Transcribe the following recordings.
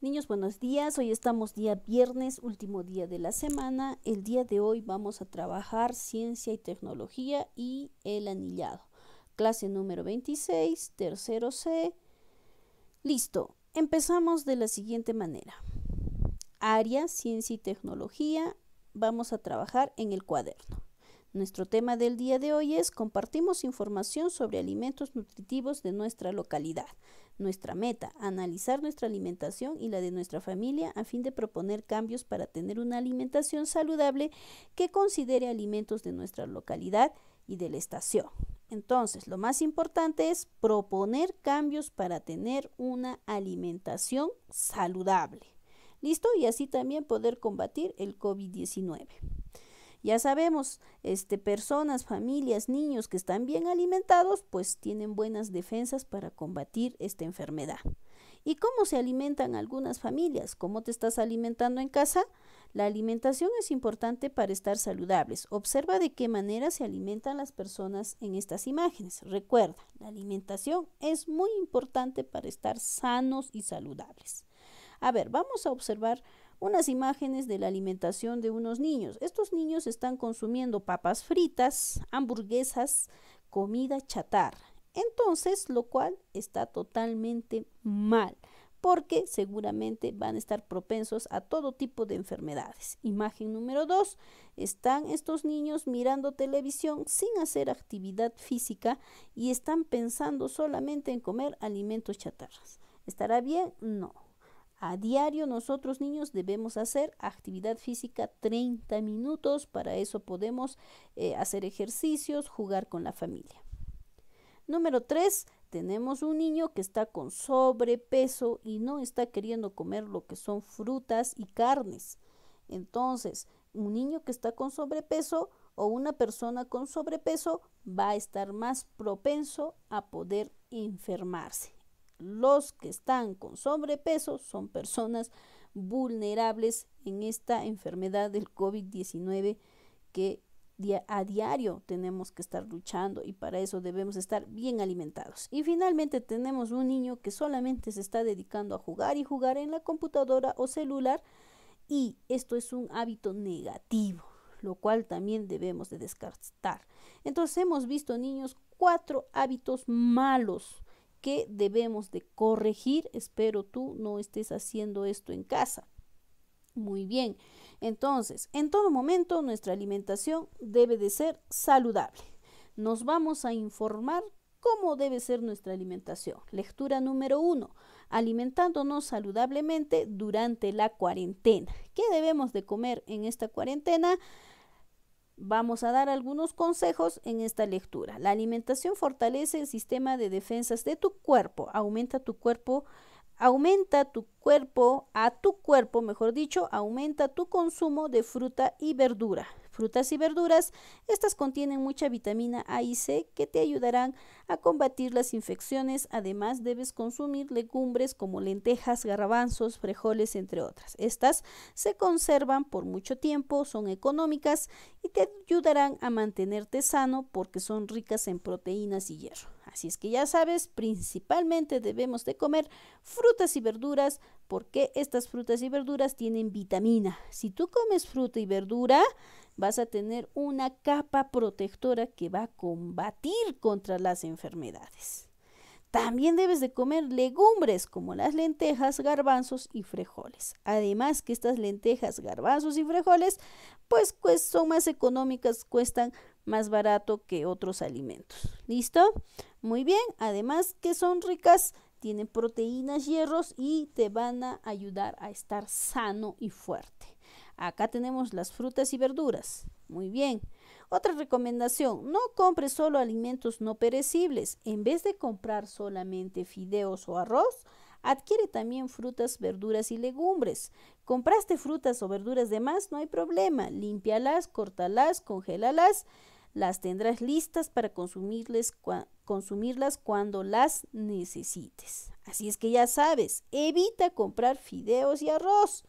Niños, buenos días. Hoy estamos día viernes, último día de la semana. El día de hoy vamos a trabajar ciencia y tecnología y el anillado. Clase número 26, tercero C. Listo. Empezamos de la siguiente manera. Área, ciencia y tecnología. Vamos a trabajar en el cuaderno. Nuestro tema del día de hoy es compartimos información sobre alimentos nutritivos de nuestra localidad. Nuestra meta, analizar nuestra alimentación y la de nuestra familia a fin de proponer cambios para tener una alimentación saludable que considere alimentos de nuestra localidad y de la estación. Entonces, lo más importante es proponer cambios para tener una alimentación saludable. ¿Listo? Y así también poder combatir el COVID-19. Ya sabemos, este, personas, familias, niños que están bien alimentados, pues tienen buenas defensas para combatir esta enfermedad. ¿Y cómo se alimentan algunas familias? ¿Cómo te estás alimentando en casa? La alimentación es importante para estar saludables. Observa de qué manera se alimentan las personas en estas imágenes. Recuerda, la alimentación es muy importante para estar sanos y saludables. A ver, vamos a observar unas imágenes de la alimentación de unos niños. Estos niños están consumiendo papas fritas, hamburguesas, comida chatarra. Entonces, lo cual está totalmente mal, porque seguramente van a estar propensos a todo tipo de enfermedades. Imagen número dos Están estos niños mirando televisión sin hacer actividad física y están pensando solamente en comer alimentos chatarras. ¿Estará bien? No a diario nosotros niños debemos hacer actividad física 30 minutos, para eso podemos eh, hacer ejercicios, jugar con la familia. Número 3, tenemos un niño que está con sobrepeso y no está queriendo comer lo que son frutas y carnes. Entonces, un niño que está con sobrepeso o una persona con sobrepeso va a estar más propenso a poder enfermarse. Los que están con sobrepeso son personas vulnerables en esta enfermedad del COVID-19 que a diario tenemos que estar luchando y para eso debemos estar bien alimentados. Y finalmente tenemos un niño que solamente se está dedicando a jugar y jugar en la computadora o celular y esto es un hábito negativo, lo cual también debemos de descartar. Entonces hemos visto niños cuatro hábitos malos que debemos de corregir. Espero tú no estés haciendo esto en casa. Muy bien. Entonces, en todo momento nuestra alimentación debe de ser saludable. Nos vamos a informar cómo debe ser nuestra alimentación. Lectura número uno. Alimentándonos saludablemente durante la cuarentena. ¿Qué debemos de comer en esta cuarentena? Vamos a dar algunos consejos en esta lectura. La alimentación fortalece el sistema de defensas de tu cuerpo, aumenta tu cuerpo, aumenta tu cuerpo, a tu cuerpo, mejor dicho, aumenta tu consumo de fruta y verdura frutas y verduras, estas contienen mucha vitamina A y C que te ayudarán a combatir las infecciones. Además, debes consumir legumbres como lentejas, garbanzos, frijoles, entre otras. Estas se conservan por mucho tiempo, son económicas y te ayudarán a mantenerte sano porque son ricas en proteínas y hierro. Así es que ya sabes, principalmente debemos de comer frutas y verduras porque estas frutas y verduras tienen vitamina. Si tú comes fruta y verdura, vas a tener una capa protectora que va a combatir contra las enfermedades. También debes de comer legumbres como las lentejas, garbanzos y frijoles. Además que estas lentejas, garbanzos y frijoles pues, pues son más económicas, cuestan más barato que otros alimentos. ¿Listo? Muy bien, además que son ricas, tienen proteínas, hierros y te van a ayudar a estar sano y fuerte. Acá tenemos las frutas y verduras. Muy bien. Otra recomendación, no compres solo alimentos no perecibles. En vez de comprar solamente fideos o arroz, adquiere también frutas, verduras y legumbres. Compraste frutas o verduras de más, no hay problema. Límpialas, córtalas, congélalas. Las tendrás listas para consumirlas cuando las necesites. Así es que ya sabes, evita comprar fideos y arroz.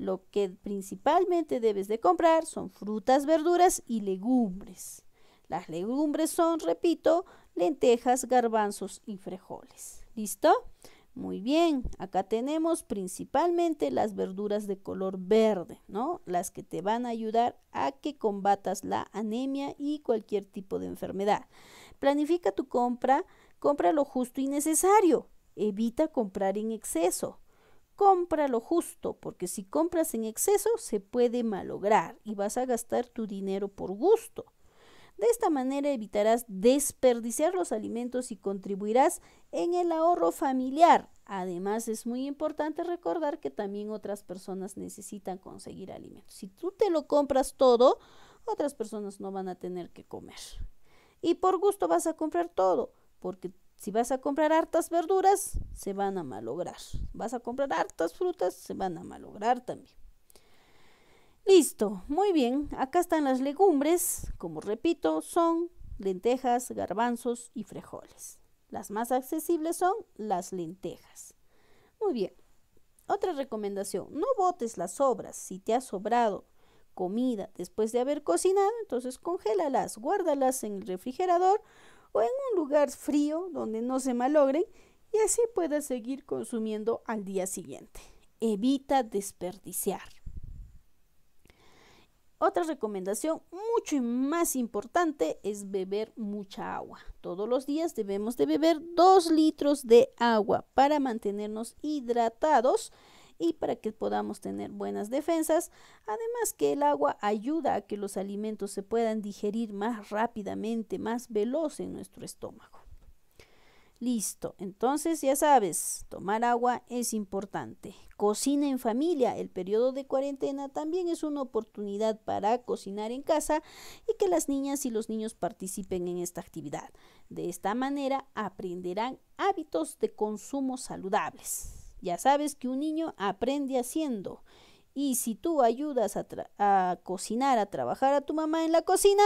Lo que principalmente debes de comprar son frutas, verduras y legumbres. Las legumbres son, repito, lentejas, garbanzos y frijoles. ¿Listo? Muy bien, acá tenemos principalmente las verduras de color verde, ¿no? Las que te van a ayudar a que combatas la anemia y cualquier tipo de enfermedad. Planifica tu compra, compra lo justo y necesario. Evita comprar en exceso compra lo justo, porque si compras en exceso se puede malograr y vas a gastar tu dinero por gusto. De esta manera evitarás desperdiciar los alimentos y contribuirás en el ahorro familiar. Además, es muy importante recordar que también otras personas necesitan conseguir alimentos. Si tú te lo compras todo, otras personas no van a tener que comer. Y por gusto vas a comprar todo, porque si vas a comprar hartas verduras, se van a malograr. Vas a comprar hartas frutas, se van a malograr también. Listo, muy bien. Acá están las legumbres. Como repito, son lentejas, garbanzos y frijoles. Las más accesibles son las lentejas. Muy bien. Otra recomendación, no botes las sobras. Si te ha sobrado comida después de haber cocinado, entonces congélalas, guárdalas en el refrigerador o en un lugar frío donde no se malogren y así puedas seguir consumiendo al día siguiente. Evita desperdiciar. Otra recomendación mucho y más importante es beber mucha agua. Todos los días debemos de beber 2 litros de agua para mantenernos hidratados y para que podamos tener buenas defensas. Además que el agua ayuda a que los alimentos se puedan digerir más rápidamente, más veloz en nuestro estómago. Listo, entonces ya sabes, tomar agua es importante. Cocina en familia, el periodo de cuarentena también es una oportunidad para cocinar en casa y que las niñas y los niños participen en esta actividad. De esta manera aprenderán hábitos de consumo saludables. Ya sabes que un niño aprende haciendo. Y si tú ayudas a, a, cocinar, a trabajar a tu mamá en la cocina,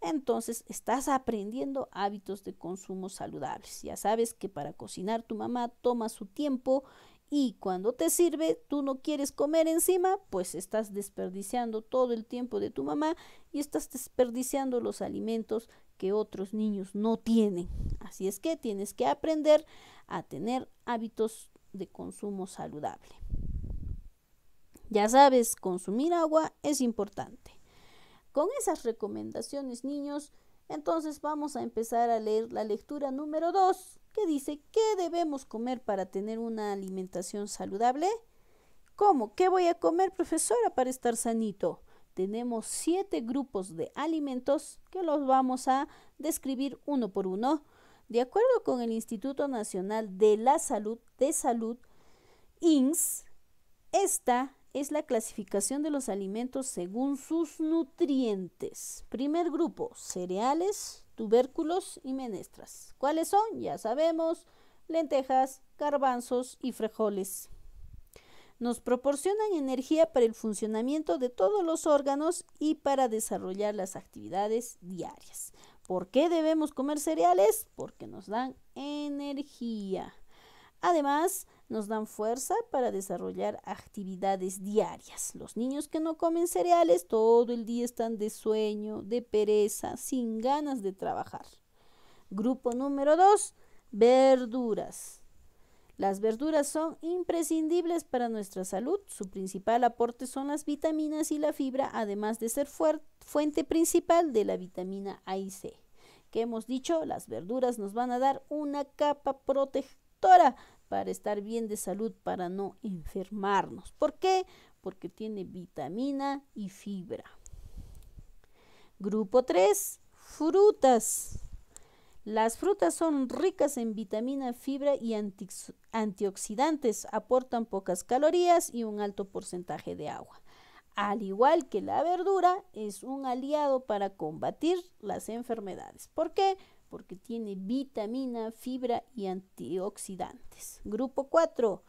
entonces estás aprendiendo hábitos de consumo saludables. Ya sabes que para cocinar tu mamá toma su tiempo y cuando te sirve, tú no quieres comer encima, pues estás desperdiciando todo el tiempo de tu mamá y estás desperdiciando los alimentos que otros niños no tienen. Así es que tienes que aprender a tener hábitos de consumo saludable. Ya sabes, consumir agua es importante. Con esas recomendaciones, niños, entonces vamos a empezar a leer la lectura número 2, que dice, ¿qué debemos comer para tener una alimentación saludable? ¿Cómo? ¿Qué voy a comer, profesora, para estar sanito? Tenemos siete grupos de alimentos que los vamos a describir uno por uno. De acuerdo con el Instituto Nacional de la Salud de Salud, INS, esta es la clasificación de los alimentos según sus nutrientes. Primer grupo, cereales, tubérculos y menestras. ¿Cuáles son? Ya sabemos, lentejas, garbanzos y frijoles. Nos proporcionan energía para el funcionamiento de todos los órganos y para desarrollar las actividades diarias. ¿Por qué debemos comer cereales? Porque nos dan energía. Además, nos dan fuerza para desarrollar actividades diarias. Los niños que no comen cereales todo el día están de sueño, de pereza, sin ganas de trabajar. Grupo número 2, verduras. Las verduras son imprescindibles para nuestra salud. Su principal aporte son las vitaminas y la fibra, además de ser fuente principal de la vitamina A y C que hemos dicho, las verduras nos van a dar una capa protectora para estar bien de salud, para no enfermarnos. ¿Por qué? Porque tiene vitamina y fibra. Grupo 3, frutas. Las frutas son ricas en vitamina, fibra y antioxidantes, aportan pocas calorías y un alto porcentaje de agua al igual que la verdura, es un aliado para combatir las enfermedades. ¿Por qué? Porque tiene vitamina, fibra y antioxidantes. Grupo 4.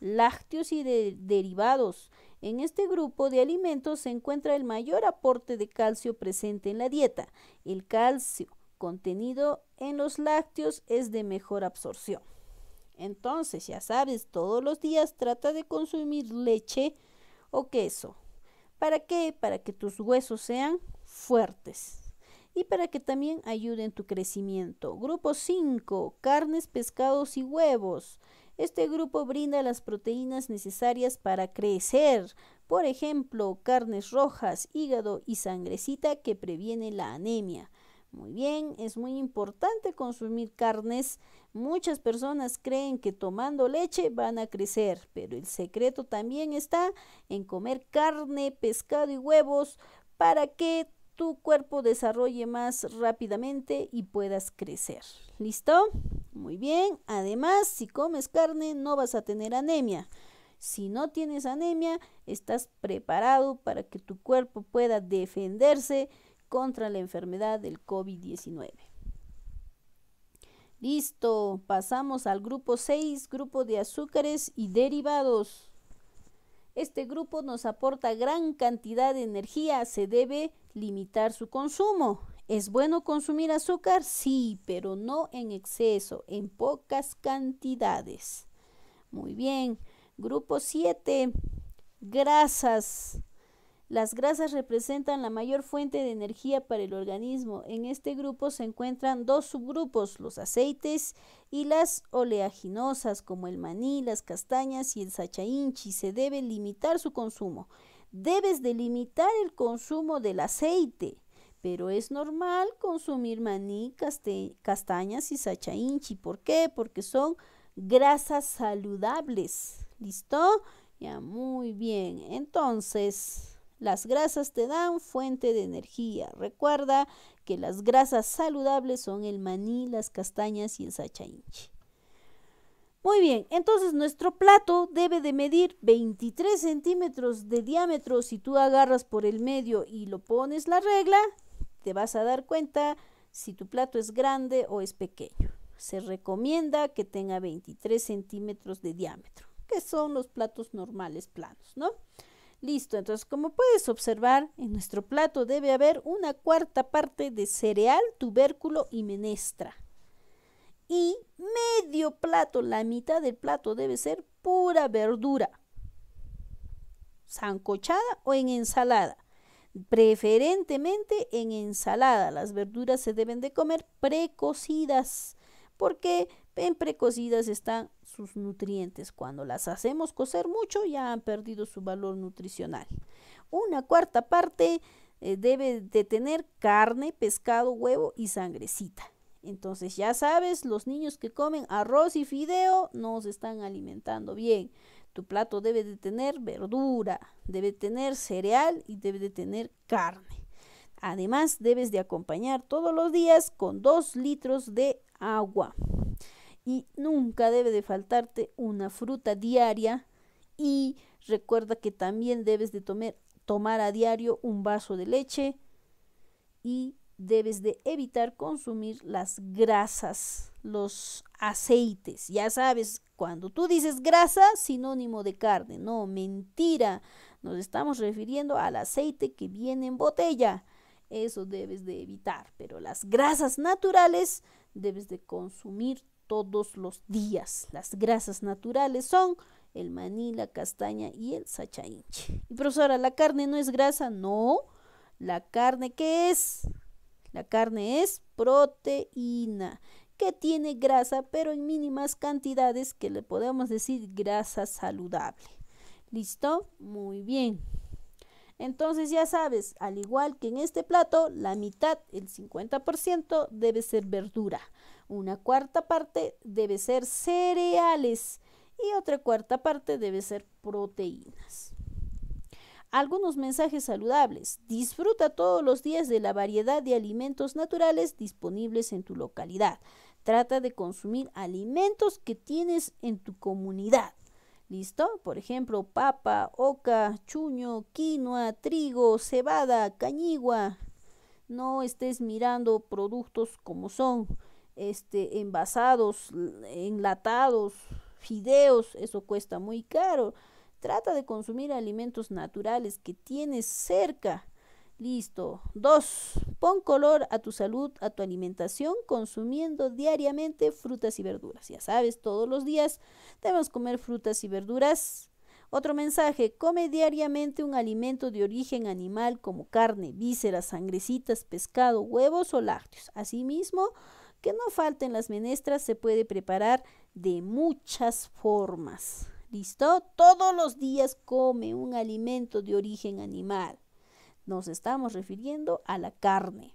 Lácteos y derivados. En este grupo de alimentos se encuentra el mayor aporte de calcio presente en la dieta. El calcio contenido en los lácteos es de mejor absorción. Entonces, ya sabes, todos los días trata de consumir leche o queso. ¿Para qué? Para que tus huesos sean fuertes y para que también ayuden tu crecimiento. Grupo 5, carnes, pescados y huevos. Este grupo brinda las proteínas necesarias para crecer, por ejemplo, carnes rojas, hígado y sangrecita que previene la anemia. Muy bien, es muy importante consumir carnes Muchas personas creen que tomando leche van a crecer, pero el secreto también está en comer carne, pescado y huevos para que tu cuerpo desarrolle más rápidamente y puedas crecer. ¿Listo? Muy bien. Además, si comes carne no vas a tener anemia. Si no tienes anemia, estás preparado para que tu cuerpo pueda defenderse contra la enfermedad del COVID-19. Listo, pasamos al grupo 6, grupo de azúcares y derivados. Este grupo nos aporta gran cantidad de energía, se debe limitar su consumo. ¿Es bueno consumir azúcar? Sí, pero no en exceso, en pocas cantidades. Muy bien, grupo 7, grasas. Las grasas representan la mayor fuente de energía para el organismo. En este grupo se encuentran dos subgrupos, los aceites y las oleaginosas como el maní, las castañas y el sachainchi. Se debe limitar su consumo. Debes delimitar el consumo del aceite, pero es normal consumir maní, castañas y sachainchi. ¿Por qué? Porque son grasas saludables. ¿Listo? Ya, muy bien. Entonces... Las grasas te dan fuente de energía. Recuerda que las grasas saludables son el maní, las castañas y el sachainchi. Muy bien, entonces nuestro plato debe de medir 23 centímetros de diámetro. Si tú agarras por el medio y lo pones la regla, te vas a dar cuenta si tu plato es grande o es pequeño. Se recomienda que tenga 23 centímetros de diámetro, que son los platos normales planos, ¿no? Listo, entonces como puedes observar, en nuestro plato debe haber una cuarta parte de cereal, tubérculo y menestra. Y medio plato, la mitad del plato debe ser pura verdura, sancochada o en ensalada. Preferentemente en ensalada, las verduras se deben de comer precocidas porque en precocidas están sus nutrientes. Cuando las hacemos cocer mucho ya han perdido su valor nutricional. Una cuarta parte eh, debe de tener carne, pescado, huevo y sangrecita. Entonces ya sabes, los niños que comen arroz y fideo no se están alimentando bien. Tu plato debe de tener verdura, debe tener cereal y debe de tener carne. Además, debes de acompañar todos los días con 2 litros de agua. Y nunca debe de faltarte una fruta diaria y recuerda que también debes de tomar, tomar a diario un vaso de leche y debes de evitar consumir las grasas, los aceites. Ya sabes, cuando tú dices grasa, sinónimo de carne. No, mentira. Nos estamos refiriendo al aceite que viene en botella. Eso debes de evitar. Pero las grasas naturales debes de consumir todos los días. Las grasas naturales son el maní, la castaña y el sachainche. Y profesora, ¿la carne no es grasa? No. ¿La carne qué es? La carne es proteína, que tiene grasa, pero en mínimas cantidades que le podemos decir grasa saludable. ¿Listo? Muy bien. Entonces ya sabes, al igual que en este plato, la mitad, el 50%, debe ser verdura. Una cuarta parte debe ser cereales y otra cuarta parte debe ser proteínas. Algunos mensajes saludables. Disfruta todos los días de la variedad de alimentos naturales disponibles en tu localidad. Trata de consumir alimentos que tienes en tu comunidad. ¿Listo? Por ejemplo, papa, oca, chuño, quinoa, trigo, cebada, cañigua. No estés mirando productos como son, este, envasados, enlatados, fideos, eso cuesta muy caro. Trata de consumir alimentos naturales que tienes cerca Listo. dos, Pon color a tu salud, a tu alimentación, consumiendo diariamente frutas y verduras. Ya sabes, todos los días debemos comer frutas y verduras. Otro mensaje, come diariamente un alimento de origen animal como carne, vísceras, sangrecitas, pescado, huevos o lácteos. Asimismo, que no falten las menestras, se puede preparar de muchas formas. ¿Listo? Todos los días come un alimento de origen animal. Nos estamos refiriendo a la carne.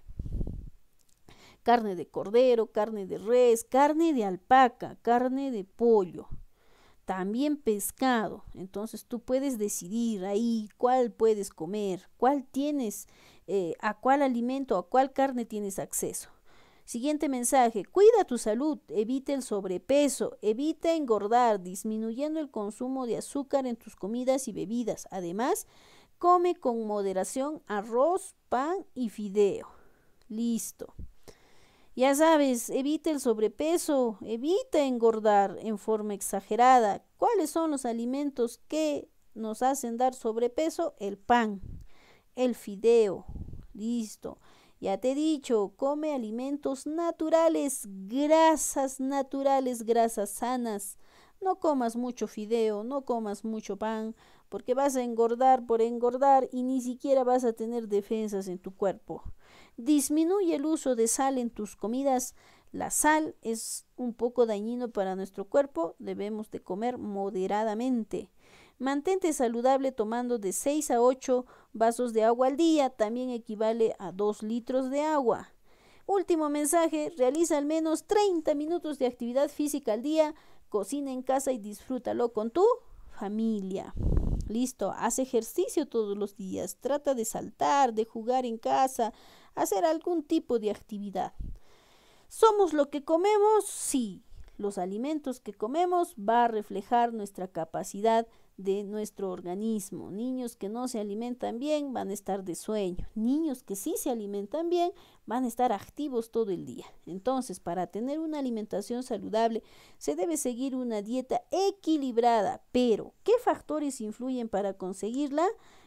Carne de cordero, carne de res, carne de alpaca, carne de pollo. También pescado. Entonces tú puedes decidir ahí cuál puedes comer, cuál tienes, eh, a cuál alimento, a cuál carne tienes acceso. Siguiente mensaje, cuida tu salud, evita el sobrepeso, evita engordar, disminuyendo el consumo de azúcar en tus comidas y bebidas. Además, Come con moderación arroz, pan y fideo. Listo. Ya sabes, evita el sobrepeso, evita engordar en forma exagerada. ¿Cuáles son los alimentos que nos hacen dar sobrepeso? El pan, el fideo. Listo. Ya te he dicho, come alimentos naturales, grasas naturales, grasas sanas. No comas mucho fideo, no comas mucho pan, porque vas a engordar por engordar y ni siquiera vas a tener defensas en tu cuerpo. Disminuye el uso de sal en tus comidas. La sal es un poco dañino para nuestro cuerpo, debemos de comer moderadamente. Mantente saludable tomando de 6 a 8 vasos de agua al día, también equivale a 2 litros de agua. Último mensaje, realiza al menos 30 minutos de actividad física al día, cocina en casa y disfrútalo con tu familia. Listo, haz ejercicio todos los días, trata de saltar, de jugar en casa, hacer algún tipo de actividad. ¿Somos lo que comemos? Sí. Los alimentos que comemos va a reflejar nuestra capacidad de nuestro organismo. Niños que no se alimentan bien van a estar de sueño. Niños que sí se alimentan bien van a estar activos todo el día. Entonces, para tener una alimentación saludable, se debe seguir una dieta equilibrada. Pero, ¿qué factores influyen para conseguirla?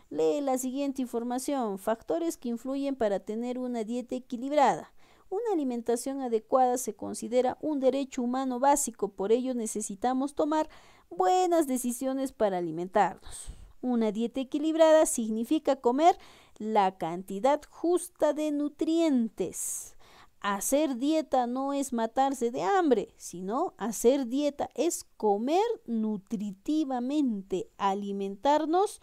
Lee la siguiente información. Factores que influyen para tener una dieta equilibrada. Una alimentación adecuada se considera un derecho humano básico, por ello necesitamos tomar buenas decisiones para alimentarnos. Una dieta equilibrada significa comer la cantidad justa de nutrientes. Hacer dieta no es matarse de hambre, sino hacer dieta es comer nutritivamente, alimentarnos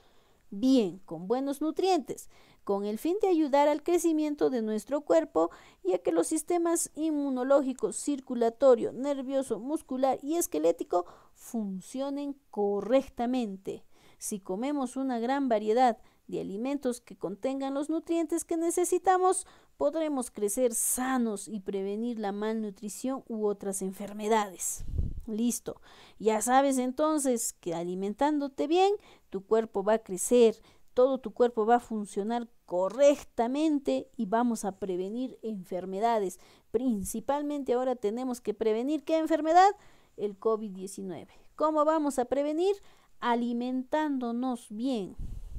bien, con buenos nutrientes con el fin de ayudar al crecimiento de nuestro cuerpo, ya que los sistemas inmunológico, circulatorio, nervioso, muscular y esquelético funcionen correctamente. Si comemos una gran variedad de alimentos que contengan los nutrientes que necesitamos, podremos crecer sanos y prevenir la malnutrición u otras enfermedades. Listo. Ya sabes entonces que alimentándote bien, tu cuerpo va a crecer, todo tu cuerpo va a funcionar correctamente y vamos a prevenir enfermedades. Principalmente ahora tenemos que prevenir qué enfermedad? El COVID-19. ¿Cómo vamos a prevenir? Alimentándonos bien.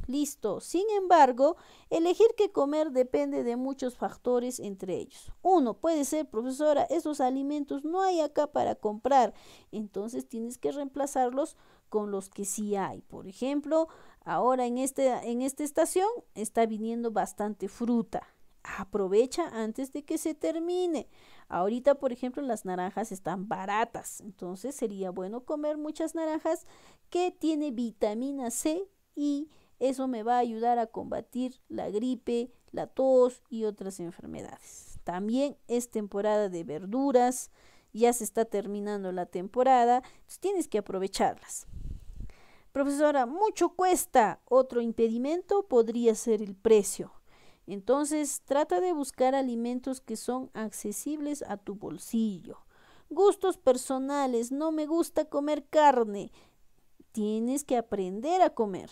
Listo. Sin embargo, elegir qué comer depende de muchos factores, entre ellos. Uno, puede ser, profesora, esos alimentos no hay acá para comprar, entonces tienes que reemplazarlos con los que sí hay. Por ejemplo, Ahora en, esta estación está viniendo bastante fruta. Aprovecha antes de que se termine. Ahorita, por ejemplo, las naranjas están baratas. Entonces sería bueno comer muchas naranjas que tiene vitamina C y eso me va a ayudar a combatir la gripe, la tos y otras enfermedades. También es temporada de verduras. Ya se está terminando la temporada. Entonces tienes que aprovecharlas. Profesora, mucho cuesta. Otro impedimento podría ser el precio. Entonces, trata de buscar alimentos que son accesibles a tu bolsillo. Gustos personales, no me gusta comer carne. Tienes que aprender a comer.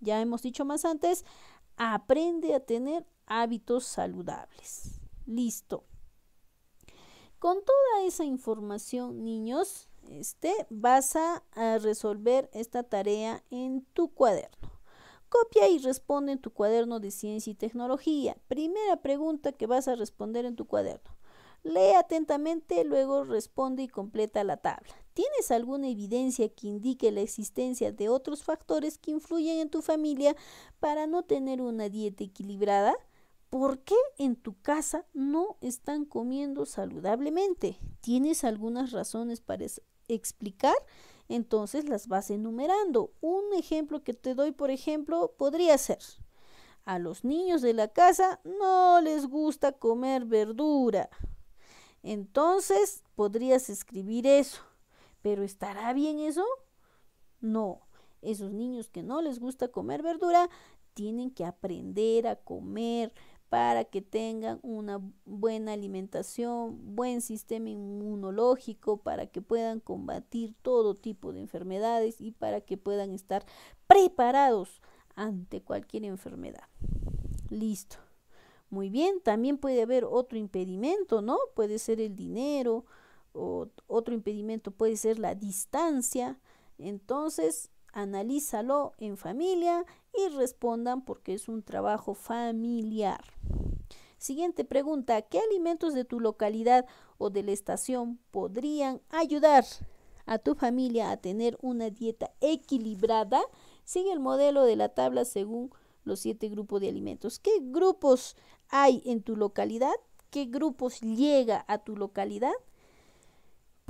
Ya hemos dicho más antes, aprende a tener hábitos saludables. Listo. Con toda esa información, niños, este, vas a, resolver esta tarea en tu cuaderno. Copia y responde en tu cuaderno de ciencia y tecnología. Primera pregunta que vas a responder en tu cuaderno. Lee atentamente, luego responde y completa la tabla. ¿Tienes alguna evidencia que indique la existencia de otros factores que influyen en tu familia para no tener una dieta equilibrada? ¿Por qué en tu casa no están comiendo saludablemente? ¿Tienes algunas razones para explicar? Entonces las vas enumerando. Un ejemplo que te doy, por ejemplo, podría ser, a los niños de la casa no les gusta comer verdura. Entonces podrías escribir eso. Pero ¿estará bien eso? No. Esos niños que no les gusta comer verdura tienen que aprender a comer para que tengan una buena alimentación, buen sistema inmunológico, para que puedan combatir todo tipo de enfermedades y para que puedan estar preparados ante cualquier enfermedad. Listo. Muy bien, también puede haber otro impedimento, ¿no? Puede ser el dinero, o otro impedimento puede ser la distancia. Entonces, analízalo en familia y respondan porque es un trabajo familiar. Siguiente pregunta, ¿qué alimentos de tu localidad o de la estación podrían ayudar a tu familia a tener una dieta equilibrada? Sigue el modelo de la tabla según los siete grupos de alimentos. ¿Qué grupos hay en tu localidad? ¿Qué grupos llega a tu localidad?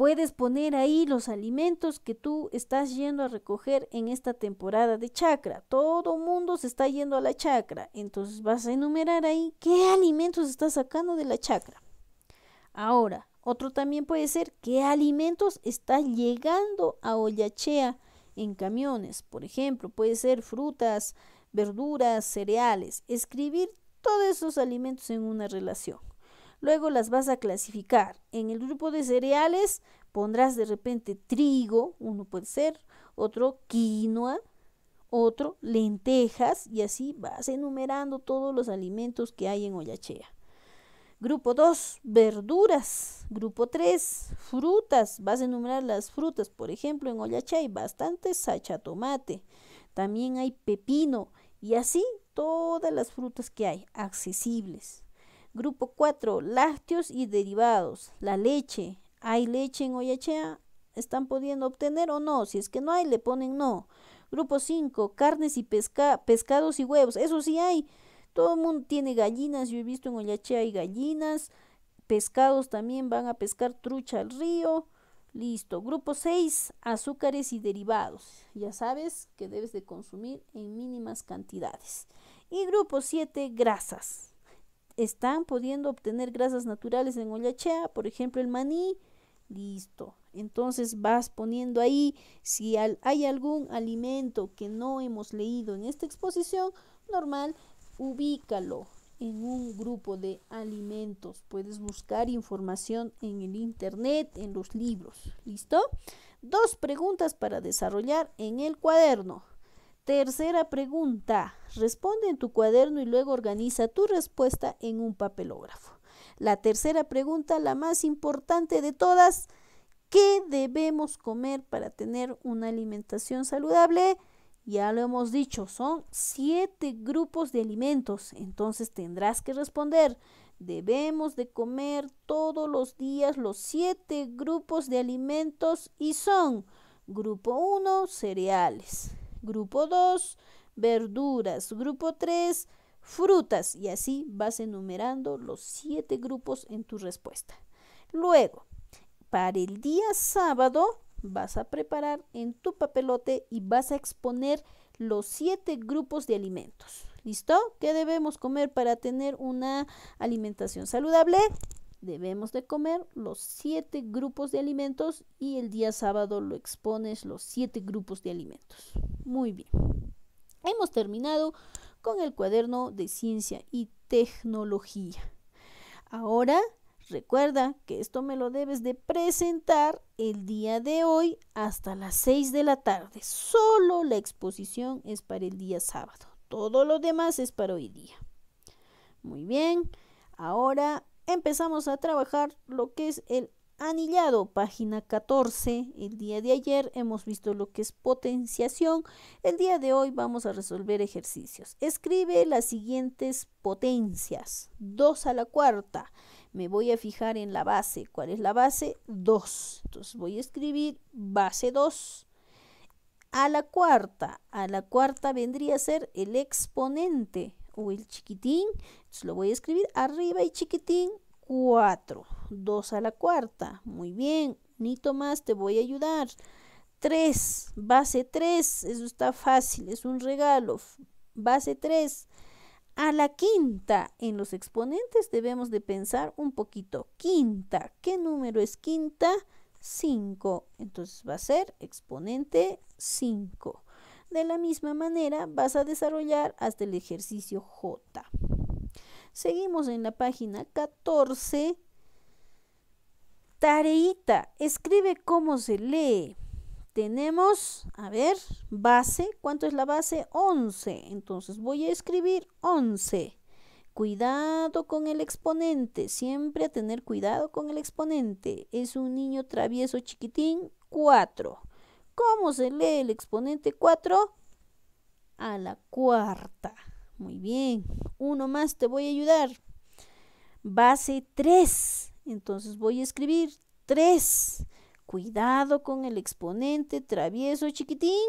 puedes poner ahí los alimentos que tú estás yendo a recoger en esta temporada de chacra. Todo mundo se está yendo a la chacra. Entonces vas a enumerar ahí qué alimentos estás sacando de la chacra. Ahora, otro también puede ser qué alimentos está llegando a Ollachea en camiones. Por ejemplo, puede ser frutas, verduras, cereales. Escribir todos esos alimentos en una relación. Luego las vas a clasificar. En el grupo de cereales pondrás de repente trigo, uno puede ser, otro quinoa, otro lentejas y así vas enumerando todos los alimentos que hay en Ollachea. Grupo 2, verduras. Grupo 3, frutas. Vas a enumerar las frutas. Por ejemplo, en Ollachea hay bastante tomate, También hay pepino. Y así todas las frutas que hay accesibles. Grupo 4, lácteos y derivados. La leche. ¿Hay leche en Oyachea? ¿Están pudiendo obtener o no? Si es que no hay, le ponen no. Grupo 5, carnes y pescados y huevos. Eso sí hay. Todo el mundo tiene gallinas. Yo he visto en Oyachea hay gallinas. Pescados también van a pescar trucha al río. Listo. Grupo 6, azúcares y derivados. Ya sabes que debes de consumir en mínimas cantidades. Y grupo 7, grasas están pudiendo obtener grasas naturales en Ollachea, por ejemplo el maní, listo. Entonces vas poniendo ahí, si hay algún alimento que no hemos leído en esta exposición, normal, ubícalo en un grupo de alimentos. Puedes buscar información en el internet, en los libros. ¿Listo? Dos preguntas para desarrollar en el cuaderno. Tercera pregunta. Responde en tu cuaderno y luego organiza tu respuesta en un papelógrafo. La tercera pregunta, la más importante de todas, ¿qué debemos comer para tener una alimentación saludable? Ya lo hemos dicho, son siete grupos de alimentos, entonces tendrás que responder. Debemos de comer todos los días los siete grupos de alimentos y son grupo 1, cereales, Grupo 2, verduras. Grupo 3, frutas. Y así vas enumerando los siete grupos en tu respuesta. Luego, para el día sábado, vas a preparar en tu papelote y vas a exponer los siete grupos de alimentos. ¿Listo? ¿Qué debemos comer para tener una alimentación saludable? Debemos de comer los siete grupos de alimentos y el día sábado lo expones los siete grupos de alimentos. Muy bien. Hemos terminado con el cuaderno de ciencia y tecnología. Ahora recuerda que esto me lo debes de presentar el día de hoy hasta las 6 de la tarde. Solo la exposición es para el día sábado. Todo lo demás es para hoy día. Muy bien. Ahora empezamos a trabajar lo que es el anillado, página 14. El día de ayer hemos visto lo que es potenciación. El día de hoy vamos a resolver ejercicios. Escribe las siguientes potencias. 2 a la cuarta. Me voy a fijar en la base. ¿Cuál es la base? 2. Entonces voy a escribir base 2. A la cuarta. A la cuarta vendría a ser el exponente o el chiquitín. Entonces lo voy a escribir arriba y chiquitín 4. 2 a la cuarta. Muy bien. Nito más, te voy a ayudar. 3, base 3, eso está fácil, es un regalo. Base 3. A la quinta, en los exponentes debemos de pensar un poquito. Quinta, ¿qué número es quinta? 5. Entonces va a ser exponente 5. De la misma manera vas a desarrollar hasta el ejercicio J. Seguimos en la página 14. Tareita, escribe cómo se lee. Tenemos, a ver, base. ¿Cuánto es la base? 11. Entonces voy a escribir 11. Cuidado con el exponente, siempre a tener cuidado con el exponente. Es un niño travieso chiquitín, 4. ¿Cómo se lee el exponente 4? A la cuarta. Muy bien. Uno más te voy a ayudar. Base 3. Entonces voy a escribir 3. Cuidado con el exponente travieso chiquitín.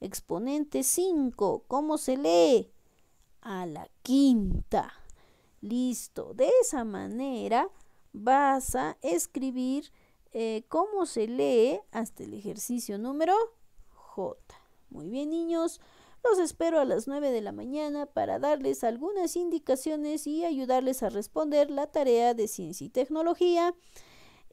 Exponente 5. ¿Cómo se lee? A la quinta. Listo. De esa manera vas a escribir eh, cómo se lee hasta el ejercicio número J. Muy bien, niños. Los espero a las 9 de la mañana para darles algunas indicaciones y ayudarles a responder la tarea de ciencia y tecnología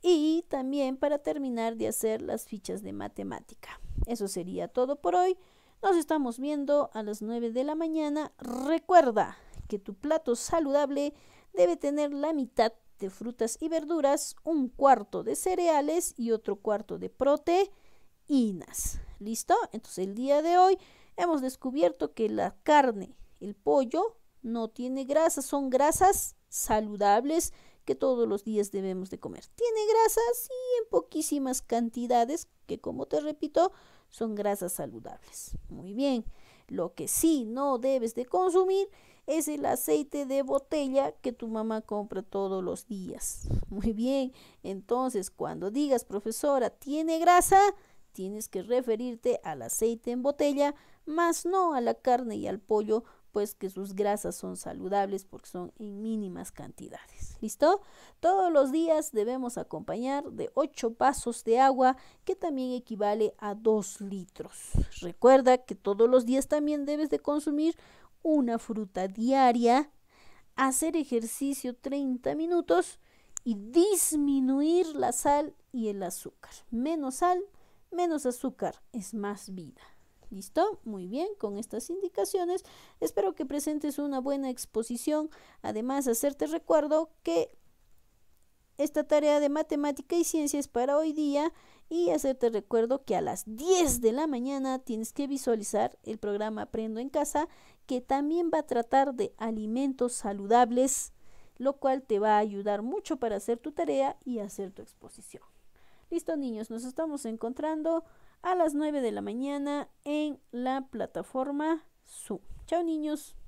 y también para terminar de hacer las fichas de matemática. Eso sería todo por hoy. Nos estamos viendo a las 9 de la mañana. Recuerda que tu plato saludable debe tener la mitad de frutas y verduras, un cuarto de cereales y otro cuarto de proteínas. ¿Listo? Entonces el día de hoy hemos descubierto que la carne, el pollo, no tiene grasas, son grasas saludables que todos los días debemos de comer. Tiene grasas y en poquísimas cantidades que como te repito son grasas saludables. Muy bien, lo que sí no debes de consumir es el aceite de botella que tu mamá compra todos los días. Muy bien, entonces cuando digas, profesora, tiene grasa, tienes que referirte al aceite en botella, más no a la carne y al pollo, pues que sus grasas son saludables porque son en mínimas cantidades. ¿Listo? Todos los días debemos acompañar de 8 vasos de agua, que también equivale a 2 litros. Recuerda que todos los días también debes de consumir una fruta diaria, hacer ejercicio 30 minutos y disminuir la sal y el azúcar. Menos sal, menos azúcar, es más vida. ¿Listo? Muy bien, con estas indicaciones espero que presentes una buena exposición. Además, hacerte recuerdo que esta tarea de matemática y ciencias para hoy día y hacerte recuerdo que a las 10 de la mañana tienes que visualizar el programa Aprendo en Casa, que también va a tratar de alimentos saludables, lo cual te va a ayudar mucho para hacer tu tarea y hacer tu exposición. Listo niños, nos estamos encontrando a las 9 de la mañana en la plataforma Zoom. Chao niños.